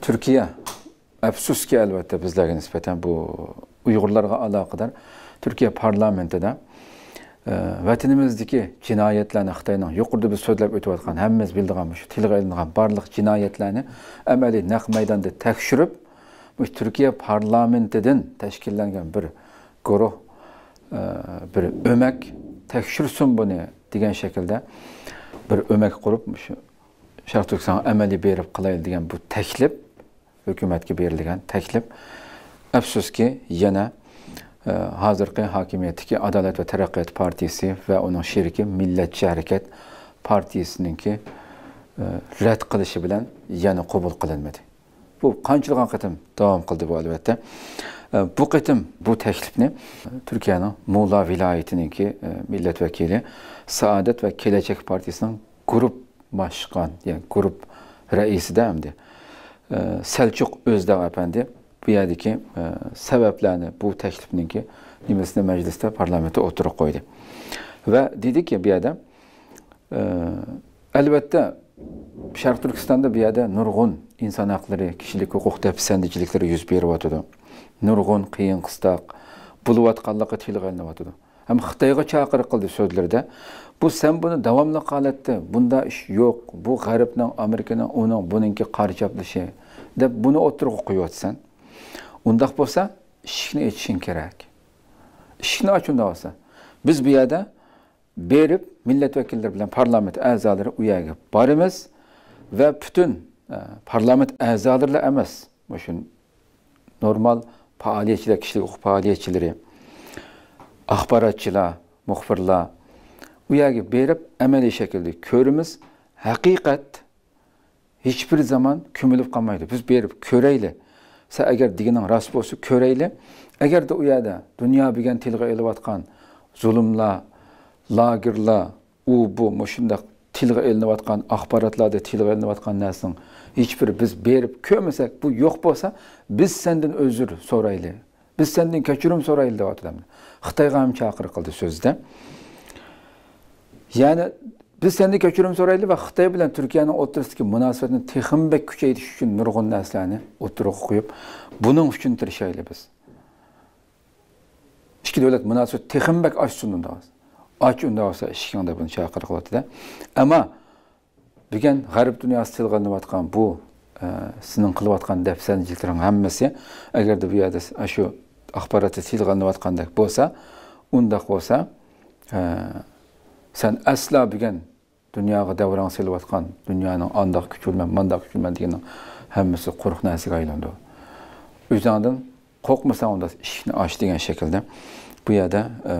Türkiye, turkiya ki elbette bizlere nispeten bu uyg'urlarga aloqador turkiya parlamentida vatanimizdagi jinoyatlarni xitoyning yuqorida biz so'zlab o'tayotgan hammamiz bildigan shu tilga ilingan cinayetlerini emeli nek meydanda tekşürüp, bu Türkiye parlamentidan teşkillenen bir guruh bir ömek tekşürsün bunu degan şekilde bir ömek qurib Şərq Türkistan əməli berib qılaylı deyən bu təklif, hökumətə verilən təklif əfsus ki, yenə e, hazırki hakimiyyətdəki Adalet ve Tərəqqiyat partisi və onun şəriki Millətçi Hərəkət Partiyasınınki e, rədd qılışı bilən yenə qəbul qılınmadı. Bu qançılığan qıtım devam qıldı bu əlbəttə. E, bu qıtım bu təklifni e, Türkiyənin Muğla vilayətininki e, millət vəkili Saadət və Keləcək Partiyasının qrup Başkan yani grup reisi de hem de. Selçuk Özdağ efendi bu yerde ki e, sebeplerini bu teklifinin ki nimesinde mecliste parlamento oturup koydu. Ve dedi ki bir adam e, elbette Şarkı Türkistan'da bir yerde nurgun insan hakları, kişilik hukuk tepsendicilikleri yüz bir vatudu. Nurgun, kıyın, kıstak, buluvatkallıkı tilgaylıvatudu. ham xitoyga chaqir qildi so'zlarida bu sen buni davomli holatda bunda ish yo'q bu g'arbning amerikaning uning buninki qarchablishi deb buni o'tirg'a qo'yyapsan undoq bo'lsa eshikni ochishing kerak eshikni och undoq bo'lsa biz bu yerda berib millat vakillari bilan parlament a'zolari u yerga boramiz va butun e, parlament a'zolari emas shu normal faoliyatchilar kishilik huquq faoliyatchilari axbaratchilar muxbirlar u yerga berib şekilde. shaklda hakikat hiçbir zaman bir kalmaydı. ko'milib qolmaydi biz berib ko'raylik san agar deganing rost bo'lsa ko'raylik agarda u yerda dunyo bilgan tilga ilayotgan zulmlar lagerlar u bu shundoq tilga ilinayotgan axborotlarda tilga ilinayotgan narsaning Hiçbir biz berib ko'masak bu yok bo'lsa biz senden özür so'raylik biz sendan kechirim o deyotganmiz xitoyga ham chaqiriq qildi so'zda ya'ni biz sendan kechirim so'raylik va xitoy bilan münasifetini o'rtasidagi munosabatni küçüğe kuchaytirish uchun nurg'un narsalarni o'tirg'a koyup buning uchun tırşaylı biz ikki davlat Aç texmbek olsa unda och unda bo'lsa kıldı buni Ama bir ammo garip g'arb dunyosi batkan bu e, sening qilayotgan hemmesi. hammasi de bu yerda shu axborotni fil qilinayotgandek onda undaq e, sen asla bugün bilgan dunyoga davrang selayotgan dunyoni andoq kuchulman mundoq kuchulman deganni hammasi quruq narsaga aylandi o'zingdan qo'rqmasang unda eshikni och degan shaklda bu yerda e,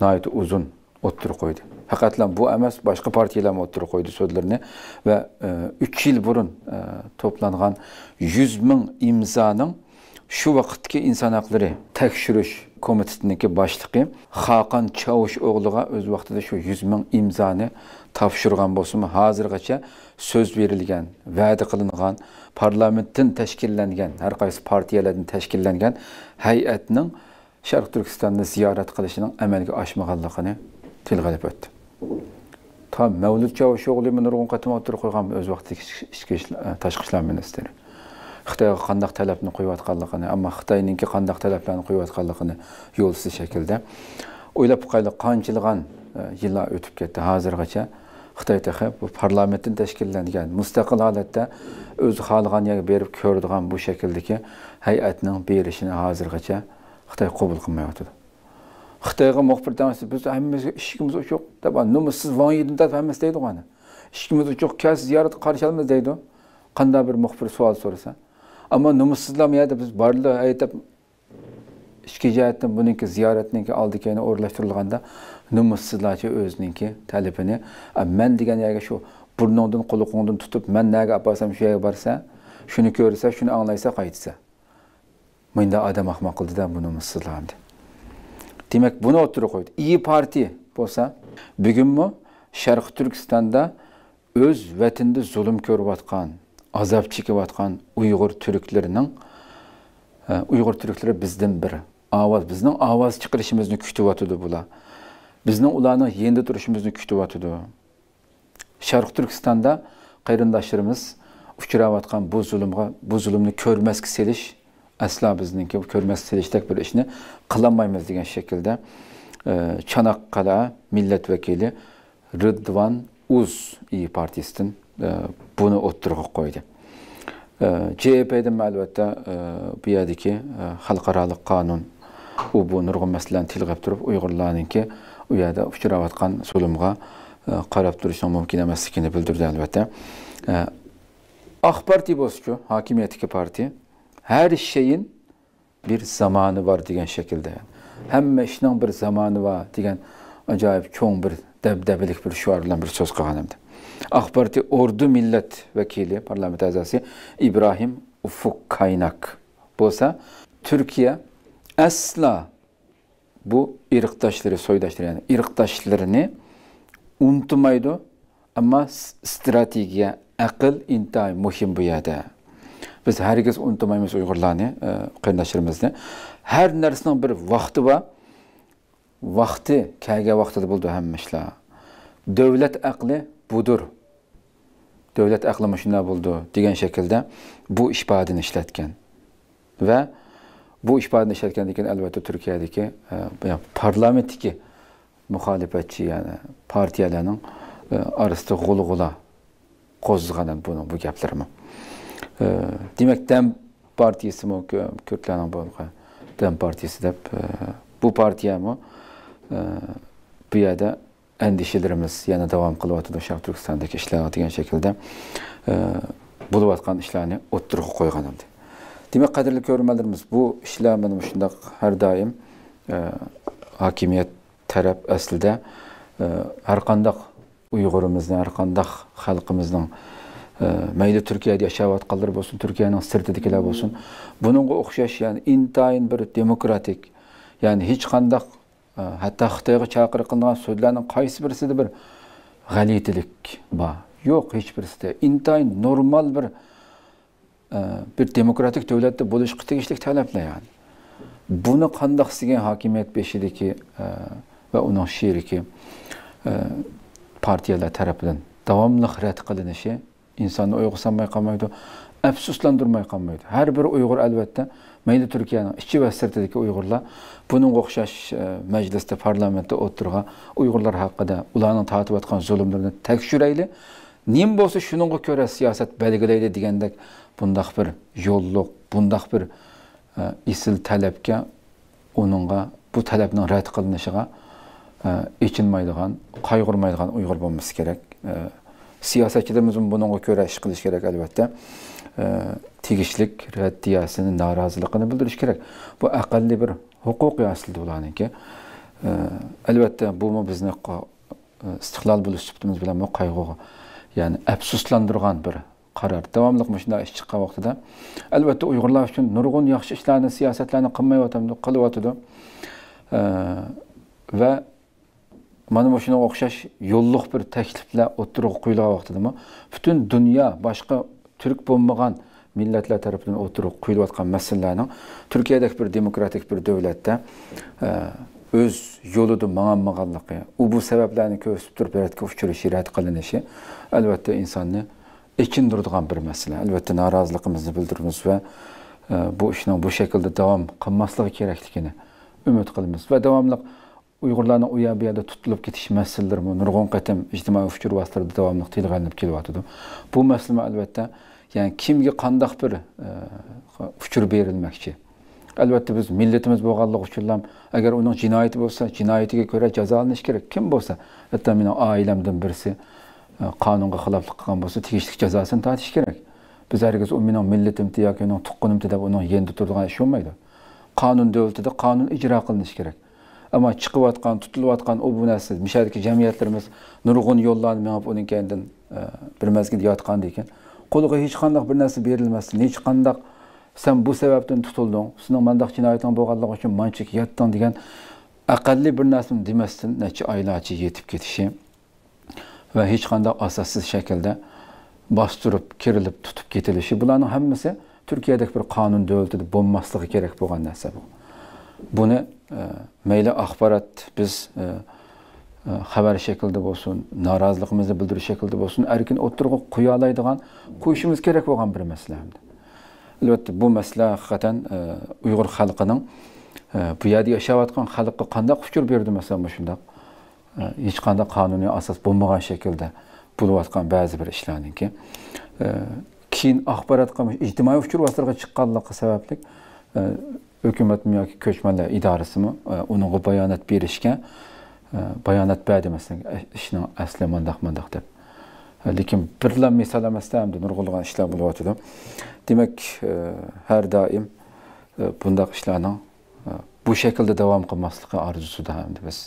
nihoyatda uzun o'ttirib qo'ydi faqatla bu emas boshqa partiyalar ham o'ttirib qo'ydi so'zlarini va e, uch yıl burun to'plangan yuz ming imzoning shu vaqtki inson haqlari tekshirish komitetniki boshlig'i xoqon chavush o'g'liga o'z vaqtida shu yuz ming imzoni topshirgan bo'lsimi hozirgacha so'z berilgan va'da qilingan parlamentdan tashkillangan har qaysi partiyalardan tashkillangan hay'atning sharq turkistonni ziyorat qilishining amalga oshmaganligini tilga ilib o'tdi to mavlud chavush o'g'li nurg'un qatim o'tirib qo'ygan o'z vaqtida ichki ishlar tashqi ishlar ministri xitoyga qandaq talabni qo'yayotganligini ammo xitoyninki qandaq talablarni qo'yayotganligini yo'lsiz shaklda o'ylab qayli qanchilg'an e, yillar o'tib ketdi hozirgacha xitoy tahi bu parlamentdan tashkillangan mustaqil holatda o'zi xohlagan yerga berib ko'radigan bu shakldagi hay'atning berishini hozirgacha xitoy qabul qilmayotdi xitoyga muxbir biz hammamiz ishigimiz uchuq nima siz voyidin deb hammasi deydi ishigimiz yo'q kal ziyorat qarshi olamiz deydi qanday bir muxbir savol so'rasa ammo nomussizlamayadi biz barlar aytib ichki jihatdan buniki ziyoratniki oldi keyin o'rlashtirilganda nomussizlarchi o'ziniki talabini man degan yerga shu burningdan quloqingdan tutib man naga olib borsam shu yerga borsa shuni ko'rsa shuni anglaysa qaytsa menda odam ahmoq qildida bu nomussizlarni demak buni o'tirib qo'ydi i partiya bo'lsa bugunmi sharq turkistonda o'z vatanida zulm ko'rib yotgan азап чекіп атқан ұйғыр түріктерінің ұйғыр ә, түріктері біздің бір ауаз біздің ауаз шығарышымызды күтіп отырды бұлар біздің олардың енді тұрышымызды күтіп отырды шарқ түркістанда қайырындаштарымыз ұшырап жатқан бұл зұлымға бұл зұлымды көрмәске селіш әсла біздіңкі көрмәске селіштік бір ішіне қыламаймыз деген шекілде ә, Чанаққада милләт вәкілі рыдван уз и партиясының buni o'ttirg'a qo'ydi jepda albatta bu yerdagi xalqaroliq qonun u bu nurg'un masalani tilg'ab turib uyg'urlarninki u yerda uchrayotgan zulmga qarab turishning mumkin emasligini bildirdi albatta oq Parti bozchu, hokimiyatdagi parti. har shayin bir zamoni bor degan shaklda hamma ishning bir zamoni var degan acayip çoğun bir dəbdəbilik bir şüarla bir söz qanımdır. AK Parti Ordu Millet Vekili Parlamento Azası İbrahim Ufuk Kaynak. Bu Türkiye asla bu irktaşları, soydaşları yani irktaşlarını unutmaydı ama stratejiye, akıl intay muhim bu yerde. Biz herkes unutmayımız Uygurlarını, e, kardeşlerimizni. Her neresinin bir vakti var. vaxtı kəgə vaxtıdır buldu həmmişlə. Dövlət əqli budur. Dövlət əqli məşinə buldu digən şəkildə bu işbadını işlətkən. Və bu işbadını işlətkəndikən əlbəttə Türkiyədəki e, parlamentdəki müxalifətçi, yəni partiyaların e, arasında qulğula qozğanan bunun bu gəplərimi. E, demək Dem partiyası mı Kürtlərin bu Dem partiyası deyib e, bu partiyamı mı Ee, bu yerda endişelerimiz devam davom qilyotidi sharq turkistondagi ishlayotgan şekilde ee, bo'layotgan ishlarni o'ttirg'i qo'ygan edi demak qadrli ko'rmalarimiz bu ishlar mana shundoq ee, har doim hokimiyat taraf aslida har qandoq uyg'urimizni har qandoq xalqimizning mayli turkiyada yashayotganlar bo'lsin Türkiye'nin sirtidagilar bo'lsin hmm. bunga o'xshash ya'ni intayin bir demokratik ya'ni hiç kandak Э, hatto xitoyga chaqiriq qilingan so'zlarning qaysi birisida bir g'alitilik bor yo'q hech birisida intayin normal bir e, bir demokratik davlatda bo'lishga tegishli talablar yani buni qandoq sizga hokimiyat beshidiki e, va uning sheriki e, partiyalar tarafidan davomli rad qilinishi insonni o'yg'isanmay qolmaydi əfsuslandırmay qalmaydı. Hər bir Uyğur əlbəttə, məndə Türkiyənin iki və sirtidəki Uyğurlar bunun oxşaş e, məclisdə, parlamentdə oturğa Uyğurlar haqqında ularının tatib etdiyi zülmlərini təkşürəyli. Nim bolsa şununğa görə siyasət belgiləydi deyəndək bundaq bir yolluq, bundaq bir ə, e, isil tələbkə onunğa bu tələbin rədd qılınışına e, içinmaydığan, qayğırmaydığan Uyğur olması kerak. Ə, siyasətçilərimizin bununla görə iş qilish kerak əlbəttə. E, tegishlik raddiyasini noroziligini bildirish kerak bu aqalli bir huquqiy aslida ularniki e, albatta bumi bizni e, istiqlol bo'lish sutimiz bilan bu qayg'uga ya'ni afsuslantirgan bir qaror davomli shunday ish chiqqan vaqtida albatta uyg'urlar uchun nurg'un yaxshi ishlarni siyosatlarni qilmayotdi qilyotdi va mana bu shunga o'xshash yo'lliq bir takliflar o'ttirib qo'yilgan vaqtida butun dunyo boshqa turk bo'lmagan millatlar tarafidan o'tirib qo'yilayotgan masalalarning turkiyadagi bir demokratik bir davlatda e, o'z yo'lini manganmaganligi u bu sabablarni ko'rsatib turib radga uchrashi rad qilinishi albatta insonni ekindiradigan bir masala albatta noroziligimizni bildiramiz va e, bu ishni bu shaklda davom qilmasligi kerakligini umid qilamiz va davomli uyg'urlarni u yoq bu yoqda tutilib ketish masalalari nurg'un qatim ijtimoiy fikr vositalarida davomli tilg'anib kelyotidi bu masala albatta ya'ni kimga qandoq bir e, fikr berilmoqchi albatta biz millatimiz bo'lganligi uchun ham agar uning jinoyati bo'lsa jinoyatiga ko'ra jazolanish kerak kim bo'lsa hatto meni oilamdan birisi e, qonunga xiloflik qilgan bo'lsa tegishli jazosini tortishi kerak biz hargiz u meni millatimni yoki uning tuqqunimni deb uni yendi turgan ish bo'lmaydi qonun davlatida qonun ijro qilinishi kerak ammo chiqayotgan tutilayotgan u bu narsa mishadiki jamiyatlarimiz nurg'un yo'llarni minib uning keyin e, bir mazgil yotgan ekan qo'liga hech qanday bir narsa berilmasdan hech qanday san bu sababdan tutilding sening mandaq jinoyating bo'lganligi uchun manchik yotding degan aqalli bir narsani demasdan necha oylarcha yetib ketishi va hech qanday asossiz shaklda bostirib kirilib tutib ketilishi bularning hammasi turkiyadagi bir qonun davlatida bo'lmasligi kerak bo'lgan narsa bu buni e, mayli axborot biz e, Э, xabar shaklida bo'lsin noroziligimizni bildirish shaklida bo'lsin erkin o'tirg'i qo'ya oladigan qo'yishimiz kerak bo'lgan bir masala albatta bu masala haqiqatan e, uyg'ur xalqining e, bu yerda yashayotgan xalqqa qanday fikr berdi masalan shundoq e, hech qanday qonuniy asos bo'lmagan shaklda bo'layotgan ba'zi bir ishlarniki keyin axborotga ijtimoiy uchurvaslarga chiqqanligi sababli hukumatmi yoki ko'chmanlar idorasimi uni bayonot berishgan Ee, bayanat bədi məsələn, işin əsli mandaq mandaq deyib. Ee, Lakin birlə misal əməstəmdir, nurğulğan işlər bulub atıdı. Demək, e, hər daim e, bundaq işlərin e, bu şəkildə davam qılmaslığı arzusudur həm də biz.